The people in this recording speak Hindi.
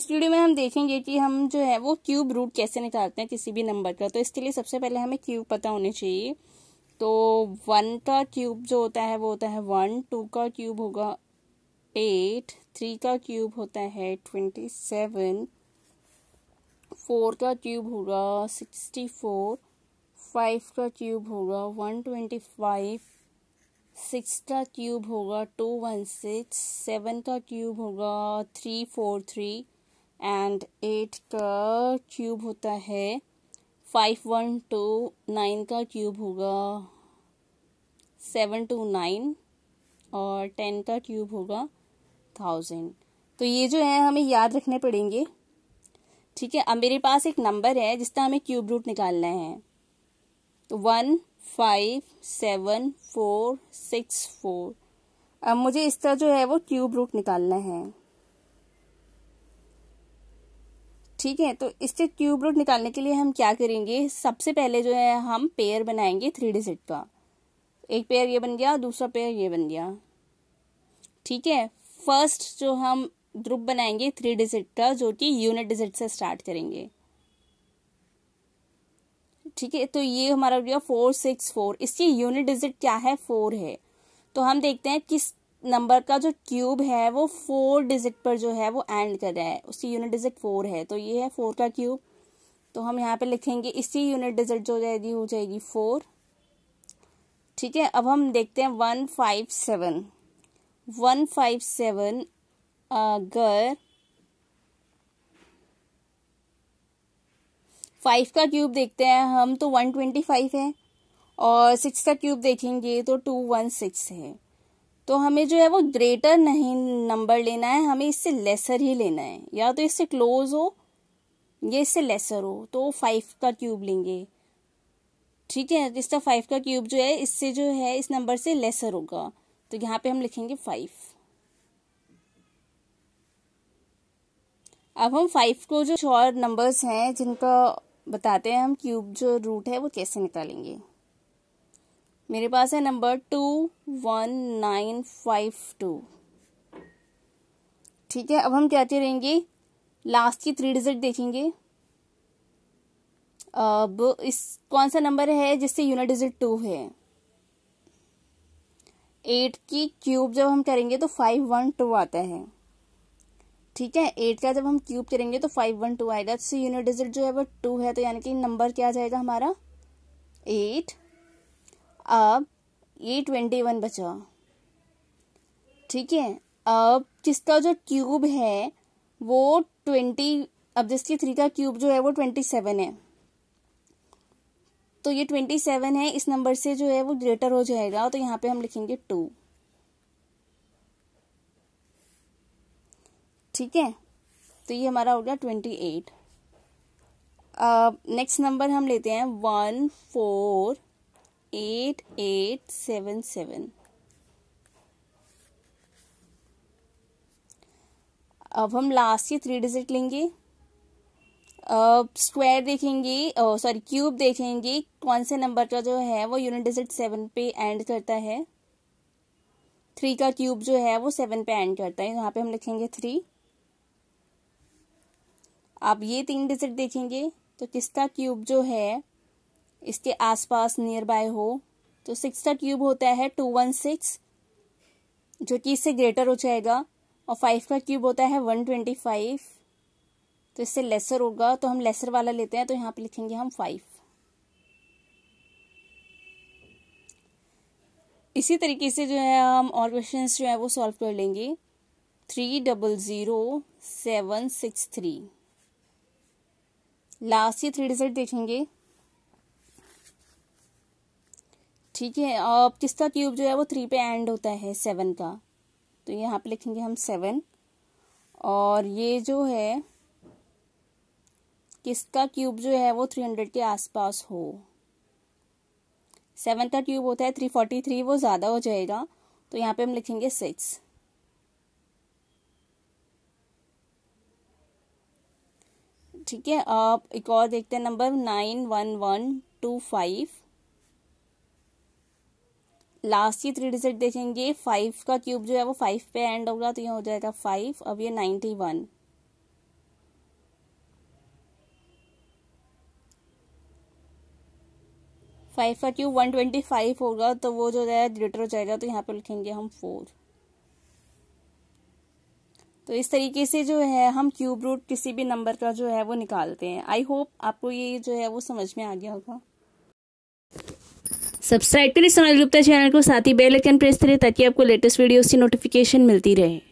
इस वीडियो में हम देखेंगे कि हम जो है वो क्यूब रूट कैसे निकालते हैं किसी भी नंबर का तो इसके लिए सबसे पहले हमें क्यूब पता होने चाहिए तो वन का क्यूब जो होता है वो होता है वन टू का क्यूब होगा एट थ्री का क्यूब होता है ट्वेंटी सेवन फोर का क्यूब होगा सिक्सटी फोर फाइव का क्यूब होगा वन ट्वेंटी फाइव सिक्स का क्यूब होगा टू वन सिक्स सेवन का क्यूब होगा three four three and eight का क्यूब होता है फाइव वन टू नाइन का क्यूब होगा सेवन टू नाइन और टेन का क्यूब होगा थाउजेंड तो ये जो है हमें याद रखने पड़ेंगे ठीक है अब मेरे पास एक नंबर है जिसका हमें क्यूब रूट निकालना है तो one five seven four six four अब मुझे इसका जो है वो क्यूब रूट निकालना है ठीक है तो इससे क्यूब रूट निकालने के लिए हम क्या करेंगे सबसे पहले जो है हम पेयर बनाएंगे थ्री डिजिट का एक पेयर ये बन गया दूसरा पेयर ये बन गया ठीक है फर्स्ट जो हम ग्रुप बनाएंगे थ्री डिजिट का जो कि यूनिट डिजिट से स्टार्ट करेंगे ठीक है तो ये हमारा हो गया फोर सिक्स फोर इसकी यूनिट डिजिट क्या है फोर है तो हम देखते हैं किस नंबर का जो क्यूब है वो फोर डिजिट पर जो है वो एंड कर रहा है उसकी यूनिट डिजिट फोर है तो ये है फोर का क्यूब तो हम यहाँ पे लिखेंगे इसी यूनिट डिजिट जो जाएगी हो जाएगी फोर ठीक है अब हम देखते हैं one five seven one five seven अगर फाइव का क्यूब देखते हैं हम तो वन ट्वेंटी फाइव है और सिक्स का क्यूब देखेंगे तो टू वन सिक्स है तो हमें जो है वो ग्रेटर नहीं नंबर लेना है हमें इससे लेसर ही लेना है या तो इससे क्लोज हो या इससे लेसर हो तो फाइव का क्यूब लेंगे ठीक है इसका फाइव का क्यूब जो है इससे जो है इस नंबर से लेसर होगा तो यहाँ पे हम लिखेंगे फाइव अब हम फाइव को जो और नंबर्स हैं जिनका बताते हैं हम क्यूब जो रूट है वो कैसे निकालेंगे मेरे पास है number two one nine five two ठीक है अब हम क्या करेंगे लास्ट की थ्री डिजिट देखेंगे अब इस कौन सा नंबर है जिससे यूनिट डिजिट टू है एट की क्यूब जब हम करेंगे तो फाइव वन टू आता है ठीक है एट का जब हम क्यूब करेंगे तो फाइव वन टू आएगा तो यूनिट डिजिट जो है वो टू है तो यानी कि नंबर क्या आ जाएगा हमारा एट अब ये ट्वेंटी वन बचा ठीक है अब जिसका जो क्यूब है वो ट्वेंटी अब जिसकी थ्री का क्यूब जो है वो ट्वेंटी सेवन है तो ये ट्वेंटी सेवन है इस नंबर से जो है वो ग्रेटर हो जाएगा तो यहाँ पे हम लिखेंगे टू ठीक है तो ये हमारा हो गया ट्वेंटी एट नेक्स्ट नंबर हम लेते हैं one four eight eight seven seven अब हम लास्ट के थ्री डिजिट लेंगे स्क्वायर देखेंगे सॉरी क्यूब देखेंगे कौन से नंबर का जो है वो यूनिट डिजिट सेवन पे एंड करता है थ्री का क्यूब जो है वो सेवन पे एंड करता है यहाँ पे हम लिखेंगे थ्री आप ये तीन डिजिट देखेंगे तो किसका क्यूब जो है इसके आसपास नियर बाय हो तो सिक्स का क्यूब होता है टू वन सिक्स जो कि इससे ग्रेटर हो जाएगा और फाइव का क्यूब होता है वन ट्वेंटी फाइव तो इससे लेसर होगा तो हम लेसर वाला लेते हैं तो यहाँ पे लिखेंगे हम फाइव इसी तरीके से जो है हम और क्वेश्चन जो है वो सॉल्व कर लेंगे three double zero seven six three last ये थ्री रिजल्ट देखेंगे ठीक है और किसका क्यूब जो है वो थ्री पे एंड होता है सेवन का तो यहाँ पे लिखेंगे हम सेवन और ये जो है किसका क्यूब जो है वो थ्री हंड्रेड के आसपास हो सेवन का क्यूब होता है थ्री फोर्टी थ्री वो ज़्यादा हो जाएगा तो यहाँ पे हम लिखेंगे सिक्स ठीक है आप एक और देखते हैं number nine one one two five last ये थ्री डिजिट देखेंगे फाइव का क्यूब जो है वो फाइव पे एंड होगा तो ये हो जाएगा फाइव अब ये नाइन्टी वन फाइव का क्यूब वन ट्वेंटी फाइव होगा तो वो जो है ग्रेटर हो जाएगा तो यहाँ पे लिखेंगे हम फोर तो इस तरीके से जो है हम क्यूब रूट किसी भी नंबर का जो है वो निकालते हैं आई होप आपको ये जो है वो समझ में आ गया होगा सब्सक्राइब करें समाज गुप्ता चैनल को साथ ही बेल आइकन प्रेस करें ताकि आपको लेटेस्ट वीडियोस की नोटिफिकेशन मिलती रहे